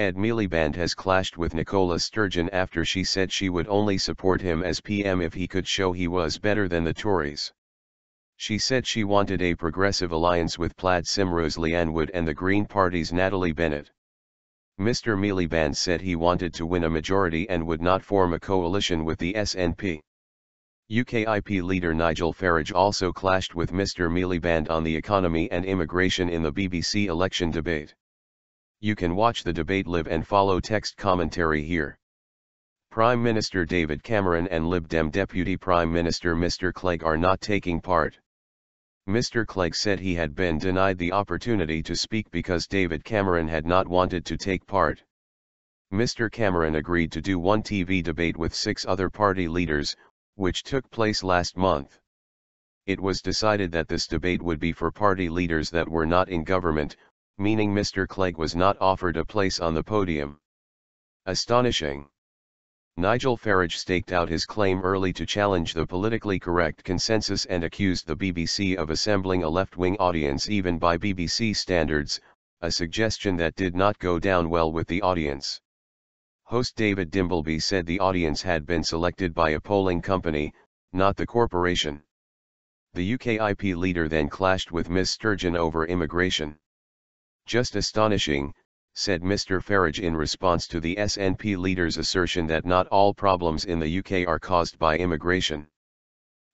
Ed Miliband has clashed with Nicola Sturgeon after she said she would only support him as PM if he could show he was better than the Tories. She said she wanted a progressive alliance with Plaid Cymru's Leanne Wood and the Green Party's Natalie Bennett. Mr Miliband said he wanted to win a majority and would not form a coalition with the SNP. UKIP leader Nigel Farage also clashed with Mr Miliband on the economy and immigration in the BBC election debate you can watch the debate live and follow text commentary here. Prime Minister David Cameron and Lib Dem Deputy Prime Minister Mr. Clegg are not taking part. Mr. Clegg said he had been denied the opportunity to speak because David Cameron had not wanted to take part. Mr. Cameron agreed to do one TV debate with six other party leaders, which took place last month. It was decided that this debate would be for party leaders that were not in government, meaning Mr. Clegg was not offered a place on the podium. Astonishing. Nigel Farage staked out his claim early to challenge the politically correct consensus and accused the BBC of assembling a left-wing audience even by BBC standards, a suggestion that did not go down well with the audience. Host David Dimbleby said the audience had been selected by a polling company, not the corporation. The UKIP leader then clashed with Ms Sturgeon over immigration. Just astonishing, said Mr Farage in response to the SNP leader's assertion that not all problems in the UK are caused by immigration.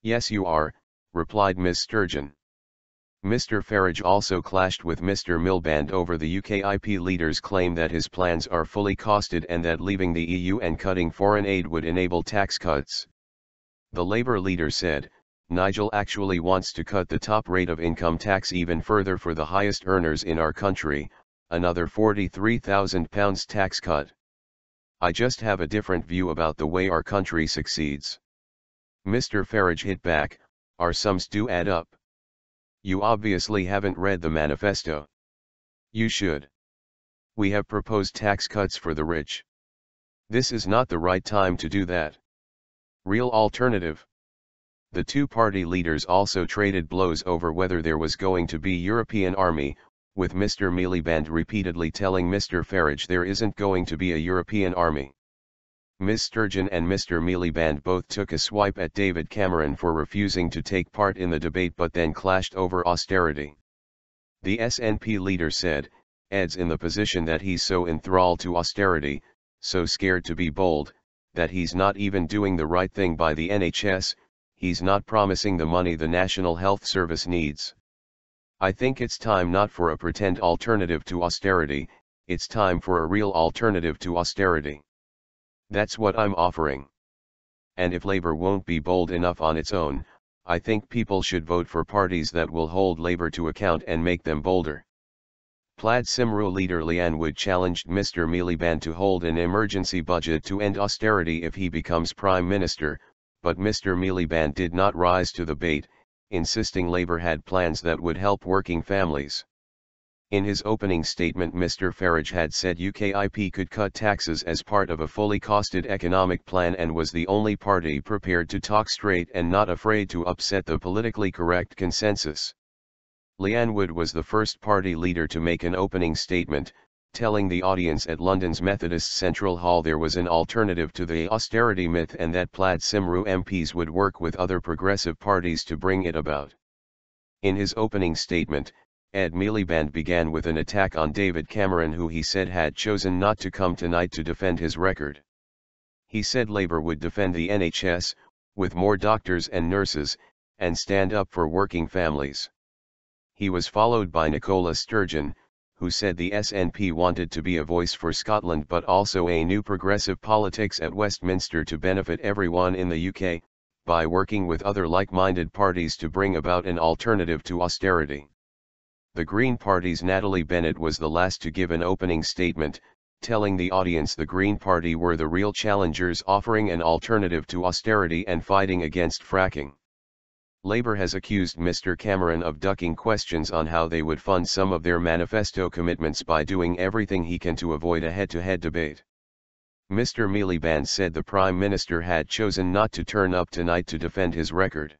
Yes you are, replied Ms Sturgeon. Mr Farage also clashed with Mr Milband over the UKIP leader's claim that his plans are fully costed and that leaving the EU and cutting foreign aid would enable tax cuts. The Labour leader said, Nigel actually wants to cut the top rate of income tax even further for the highest earners in our country, another £43,000 tax cut. I just have a different view about the way our country succeeds. Mr. Farage hit back, our sums do add up. You obviously haven't read the manifesto. You should. We have proposed tax cuts for the rich. This is not the right time to do that. Real alternative. The two party leaders also traded blows over whether there was going to be European army, with Mr. Miliband repeatedly telling Mr. Farage there isn't going to be a European army. Ms. Sturgeon and Mr. Miliband both took a swipe at David Cameron for refusing to take part in the debate but then clashed over austerity. The SNP leader said, "Eds in the position that he's so enthralled to austerity, so scared to be bold, that he's not even doing the right thing by the NHS, he's not promising the money the National Health Service needs. I think it's time not for a pretend alternative to austerity, it's time for a real alternative to austerity. That's what I'm offering. And if Labour won't be bold enough on its own, I think people should vote for parties that will hold Labour to account and make them bolder. Plaid Cymru leader Lian Wood challenged Mr Miliband to hold an emergency budget to end austerity if he becomes Prime Minister, but Mr. Miliband did not rise to the bait, insisting Labour had plans that would help working families. In his opening statement Mr. Farage had said UKIP could cut taxes as part of a fully costed economic plan and was the only party prepared to talk straight and not afraid to upset the politically correct consensus. Leanne Wood was the first party leader to make an opening statement, telling the audience at London's Methodist Central Hall there was an alternative to the austerity myth and that Plaid Cymru MPs would work with other progressive parties to bring it about. In his opening statement, Ed Miliband began with an attack on David Cameron who he said had chosen not to come tonight to defend his record. He said Labour would defend the NHS, with more doctors and nurses, and stand up for working families. He was followed by Nicola Sturgeon, who said the SNP wanted to be a voice for Scotland but also a new progressive politics at Westminster to benefit everyone in the UK, by working with other like-minded parties to bring about an alternative to austerity. The Green Party's Natalie Bennett was the last to give an opening statement, telling the audience the Green Party were the real challengers offering an alternative to austerity and fighting against fracking. Labour has accused Mr Cameron of ducking questions on how they would fund some of their manifesto commitments by doing everything he can to avoid a head-to-head debate. Mr Miliband said the Prime Minister had chosen not to turn up tonight to defend his record.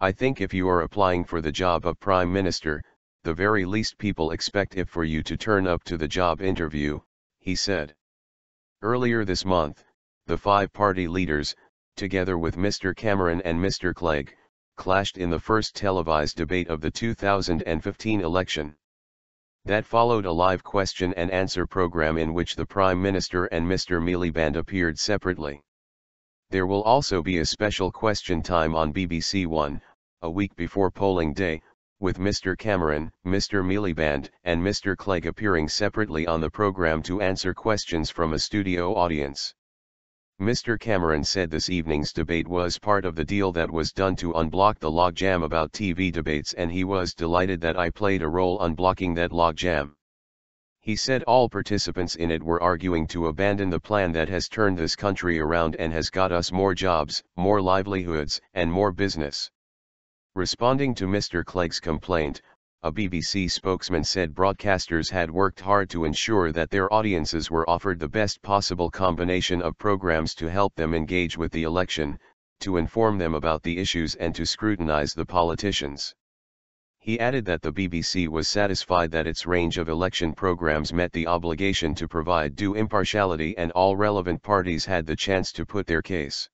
I think if you are applying for the job of Prime Minister, the very least people expect it for you to turn up to the job interview, he said. Earlier this month, the five party leaders, together with Mr Cameron and Mr Clegg, clashed in the first televised debate of the 2015 election. That followed a live question and answer program in which the Prime Minister and Mr. Miliband appeared separately. There will also be a special question time on BBC One, a week before polling day, with Mr. Cameron, Mr. Miliband and Mr. Clegg appearing separately on the program to answer questions from a studio audience. Mr. Cameron said this evening's debate was part of the deal that was done to unblock the logjam about TV debates and he was delighted that I played a role unblocking that logjam. He said all participants in it were arguing to abandon the plan that has turned this country around and has got us more jobs, more livelihoods, and more business. Responding to Mr. Clegg's complaint, a BBC spokesman said broadcasters had worked hard to ensure that their audiences were offered the best possible combination of programs to help them engage with the election, to inform them about the issues and to scrutinize the politicians. He added that the BBC was satisfied that its range of election programs met the obligation to provide due impartiality and all relevant parties had the chance to put their case.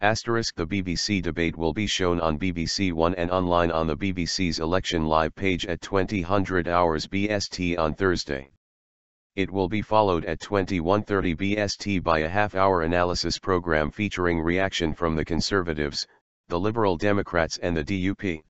Asterisk the BBC debate will be shown on BBC One and online on the BBC's election live page at 2000 hours BST on Thursday. It will be followed at 21:30 BST by a half-hour analysis program featuring reaction from the Conservatives, the Liberal Democrats and the DUP.